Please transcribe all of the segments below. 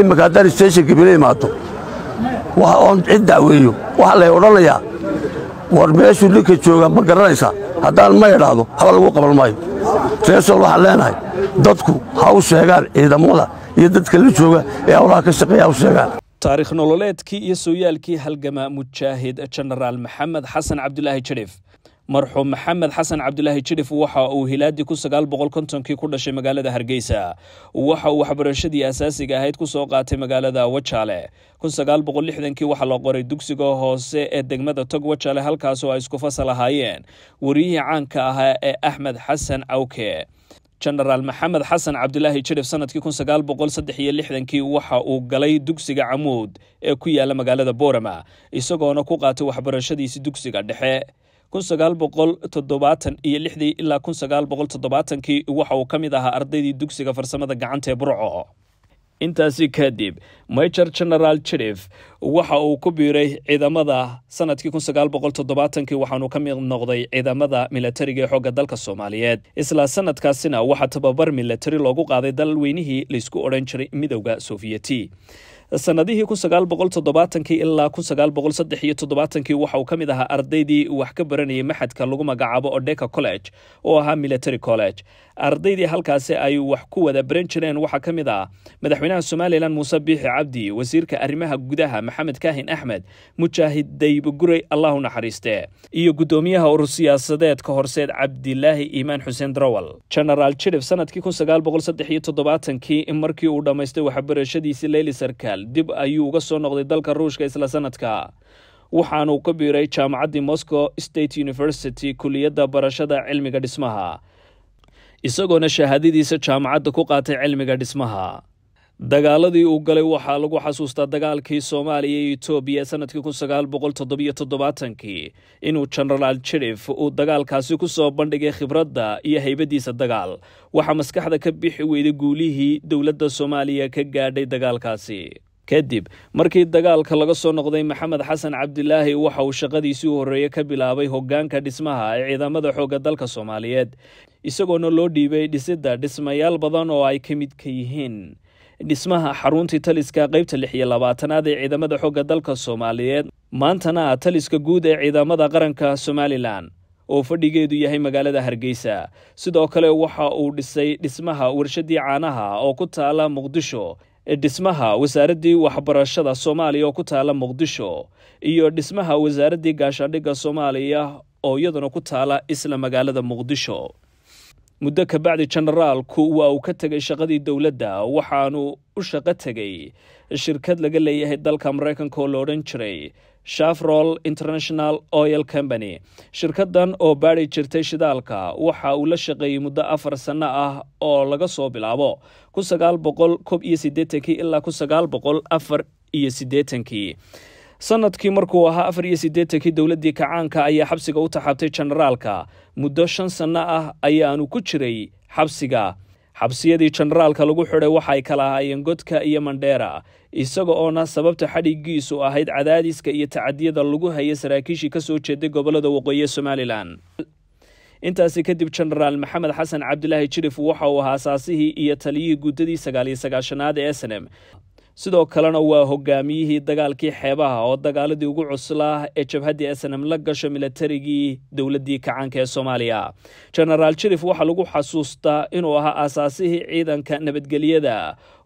imika haddaan isteeshinka bila imaado oon cid dacweeyo waxaa lay odhanayaa war meeshuu ninka jooga ma garanaysaa haddaan ma idhaahdo haba lagu qaban maayo reesool waxaan leenahay dadku ha u sheegaan ciidamada iyo dadka la jooga ee hawlaha ka shaqeeya ha u sheegaan taarikh nololeedkii iyo sooyaalkii halgama mujaahid jenaraal maxamed xasan cabdulaahi jadheef marxuum maxamed xasan cabdulaahi jirif waxa uu hilaadii kun sagaal boqol ku dhashay magaalada hargeysa waxa uu waxbarashadii asaasiga ahayd kusoo qaatay magaalada wajaale kun waxaa la qoray dugsiga hoose ee degmada tog wajaale halkaasoo ay isku fasal ahaayeen wariyihii caanka ahaa ee axmed xasan cawke jenaraal maxamed xasan cabdulaahi jirif sanadkii kun sagaal boqol saddex iyo lixdankii waxa uu galay dugsiga camuud ee ku yaala magaalada boorama isagoona ku qaatay waxbarashadiisii dugsiga dhexe kunsagaalboqoltoddobaatan iyo lixdii ilaa kun sagaal boqol toddobaatankii waxa uu ka mid ahaa ardaydii dugsiga farsamada gacanta ee burco intaasi kadib major general jirif waxa uu ku biiray ciidamada sanadkii kun sagaal boqol toddobaatankii waxaanu ka mid noqday ciidamada milatariga ee xoogga dalka soomaaliyeed isla sanadkaasina waxaa tababar milatari loogu qaaday dalweynihii laysku odhan jiray midowda soviyeti sanadihii ilaa waxa uu ka mid ahaa ardaydii wax ka baranayay maxadka lagu magacaabo odeka college oo ahaa military college ardaydii halkaasi ay wax ku wada baran jireen waxaa ka mid ah madaxweynaha somalilan muuse biixi cabdi wasiirka arrimaha gudaha maxamed kaahin axmed mujaahid daybogurey allahu naxariiste iyo guddoomiyaha urur siyaasadeedka horseed cabdilaahi iimaan xuseen darawal genaraal jirif sanadkii markii uu dhammaystay waxbarashadiisii leylisarka dagaal dib ayuu uga soo noqday dalka ruushka isla sanadka waxaanuu ka biiray jaamacaddii moscow state university kuliyadda barashada cilmiga dhismaha isagoona shahaadadiisa jaamacadda ku qaatay cilmiga dhismaha dagaaladii uu galay waxaa lagu xasuustaa dagaalkii soomaaliya iyo etoobiya sanadkii kun sagaal boqol toddobiyo toddobaatankii inuu jenaraal jirif uu dagaalkaasi ku soo bandhigay khibradda iyo haybadiisa dagaal waxaa maskaxda ka bixi weyday guulihii dowladda soomaaliya ka gaadhay dagaalkaasi kadib markii dagaalka laga soo noqday maxamed xasan cabdilaahi waxa uu shaqadiisii u horreeye ka bilaabay hoggaanka dhismaha ee ciidamada xoogga dalka soomaaliyeed isagoona loo dhiibay dhisidda dhismayaal badan oo ay ka mid ka yihiin dhismaha xaruntii taliska qaybta lix iyo labaatanaad ee ciidamada xoogga dalka soomaaliyeed maantana ah taliska guud ee ciidamada qaranka somalilan oo fadhigeedu yahay magaalada hargeysa sidoo kale waxa uu dhisay dhismaha warshadii caanaha oo ku taala muqdisho dhismaha wasaaraddii waxbarashada soomaaliya oo ku taala muqdisho iyo dhismaha wasaaraddii gaashaandhigga soomaaliya oo iyaduna ku taala isla magaalada muqdisho muddo kabacdi jenaraalku waa uu ka tegay shaqadii dowladda waxaanu u shaqo tegay shirkad laga leeyahay dalka maraykanka oo la odhan jiray shafrol international oil company shirkadan oo baadi jirtay shidaalka waxa uu la shaqeeyey muddo afar sanno ah oo laga soo bilaabo ku sagaal boqol kob iyo sideetankii ilaa ku sagaal boqol afar iyo sideetankii sanadkii markuu ahaa afar iyo siddeetankii dowladdii kacaanka ayaa xabsiga u taxabtay jenaraalka muddo shan sanno ah ayaanu ku jiray xabsiga xabsiyadii jenaraalka lagu xidhay waxay kala ahaayeen godka iyo mandheera isaga oona sababta xadhigiisu ahayd cadaadiska iyo tacadiyada lagu haya saraakiishii kasoo jeeday gobolada waqooyi somalilan intaasi kadib jenaraal maxamed xasan cabdilaahi jirif waxa uu ahaa asaasihii iyo taliyihii guddadii sagaal iyo sagaashanaad ee snm sidoo kalena waa hogaamiyihii dagaalkii xeebaha oo dagaaladii ugu cuslaa ee jabhaddii snm la gasho milatarigii dowladdii kacaanka ee soomaaliya jenaraal jirif waxaa lagu xasuustaa inuu ahaa aasaasihii ciidanka nabadgelyada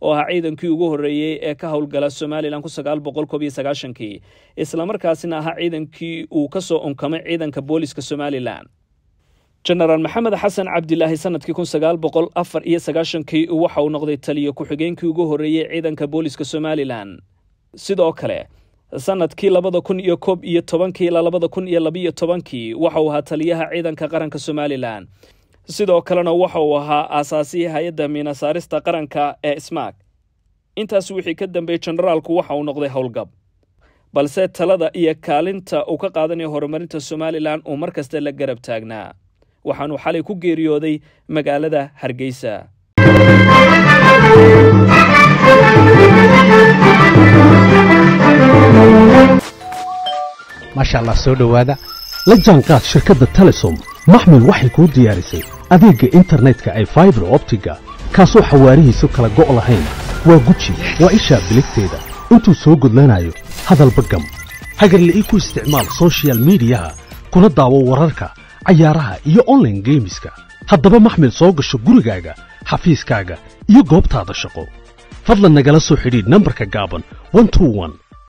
oo ahaa ciidankii ugu horreeyey ee ka howlgala somalilan islamarkaasina ahaa ciidankii uu ka soo unkamay ciidanka booliiska somalilan jenaraal maxamed xasan cabdilaahi sanadkii kun sagaal boqol afar iyo sagaashankii waxa uu noqday taliyo ku-xigeenkii ugu horreeyey ciidanka booliska somalilan sidoo kale sanadkii labada kun iyo koob iyo tobankii ilaa labada kun iyo labaiyo tobankii waxa uu ahaa taliyaha ciidanka qaranka somalilan sidoo kalena waxa uu ahaa aasaasihii hay-adda miinasaarista qaranka ee smak intaas wixii ka dambeeyey jenaraalku waxa uu noqday howlgab balse talada iyo kaalinta uu ka qaadanayo horumarinta somalilan uu mar kasta la garab taagnaa waxaanuu xalay ku geeriyooday magaalada hargeysa maasha allah soo dhowaada la jaanqaad shirkadda telesom maxmil waxay kuu diyaarisay adeegga internetka ay faibar optiga kaasoo xawaarihiisu kala go' lahayn waa guji waa ishaa biligteeda intuu soo gudlanaayo hadalba gam hagarla ii ku isticmaal sochial miidiyaha kuna daawo wararka cayaaraha iyo online geemiska haddaba maxmil soo gasho gurigaaga xafiiskaaga iyo goobtaada shaqo fadlan nagala soo xidhiidh nambarka gaaban